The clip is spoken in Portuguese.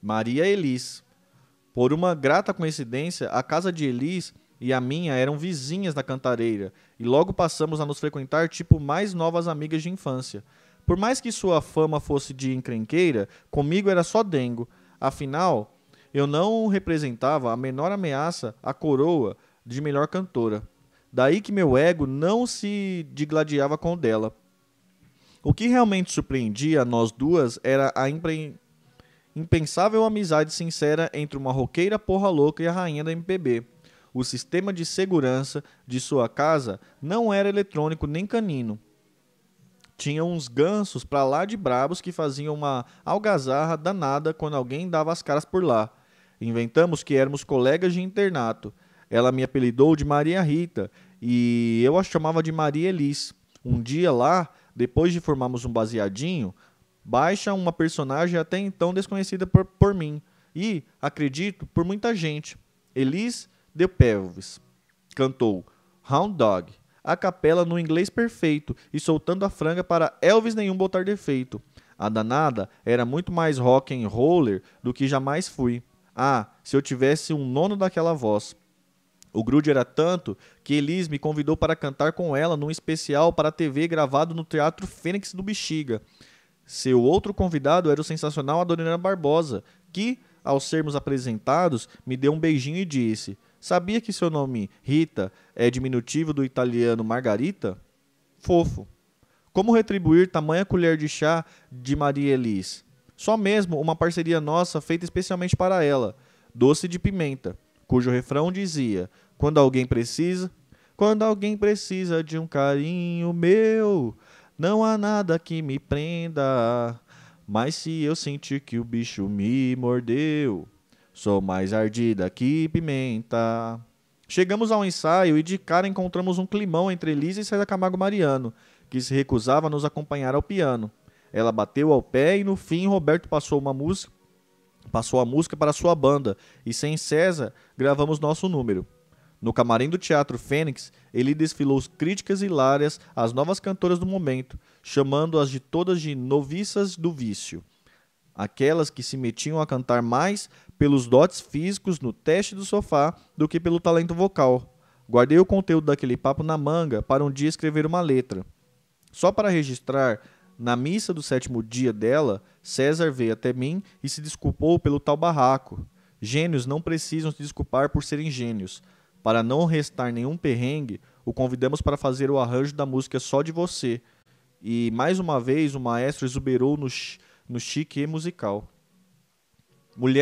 Maria Elis. Por uma grata coincidência, a casa de Elis e a minha eram vizinhas na cantareira, e logo passamos a nos frequentar tipo mais novas amigas de infância. Por mais que sua fama fosse de encrenqueira, comigo era só dengo. Afinal, eu não representava a menor ameaça à coroa de melhor cantora. Daí que meu ego não se digladiava com o dela. O que realmente surpreendia nós duas era a impre... Impensável amizade sincera entre uma roqueira porra louca e a rainha da MPB. O sistema de segurança de sua casa não era eletrônico nem canino. Tinha uns gansos pra lá de brabos que faziam uma algazarra danada quando alguém dava as caras por lá. Inventamos que éramos colegas de internato. Ela me apelidou de Maria Rita e eu a chamava de Maria Elis. Um dia lá, depois de formarmos um baseadinho, baixa uma personagem até então desconhecida por, por mim e, acredito, por muita gente. Elis de Pelvis cantou Hound Dog, a capela no inglês perfeito e soltando a franga para Elvis nenhum botar defeito. A danada era muito mais rock and roller do que jamais fui. Ah, se eu tivesse um nono daquela voz. O grude era tanto que Elis me convidou para cantar com ela num especial para a TV gravado no Teatro Fênix do Bexiga. Seu outro convidado era o sensacional Adonina Barbosa, que, ao sermos apresentados, me deu um beijinho e disse: Sabia que seu nome, Rita, é diminutivo do italiano Margarita? Fofo. Como retribuir tamanha colher de chá de Maria Elis? Só mesmo uma parceria nossa feita especialmente para ela, Doce de Pimenta, cujo refrão dizia: Quando alguém precisa, quando alguém precisa de um carinho meu, não há nada que me prenda, mas se eu sentir que o bicho me mordeu, sou mais ardida que pimenta. Chegamos ao ensaio e de cara encontramos um climão entre Elisa e César Camargo Mariano, que se recusava a nos acompanhar ao piano. Ela bateu ao pé e no fim Roberto passou uma música, passou a música para sua banda e sem César gravamos nosso número. No camarim do Teatro Fênix, ele desfilou críticas hilárias às novas cantoras do momento, chamando-as de todas de noviças do vício. Aquelas que se metiam a cantar mais pelos dotes físicos no teste do sofá do que pelo talento vocal. Guardei o conteúdo daquele papo na manga para um dia escrever uma letra. Só para registrar, na missa do sétimo dia dela, César veio até mim e se desculpou pelo tal barraco. Gênios não precisam se desculpar por serem gênios. Para não restar nenhum perrengue, o convidamos para fazer o arranjo da música Só de Você. E mais uma vez o maestro exuberou no, no chique musical. Mulher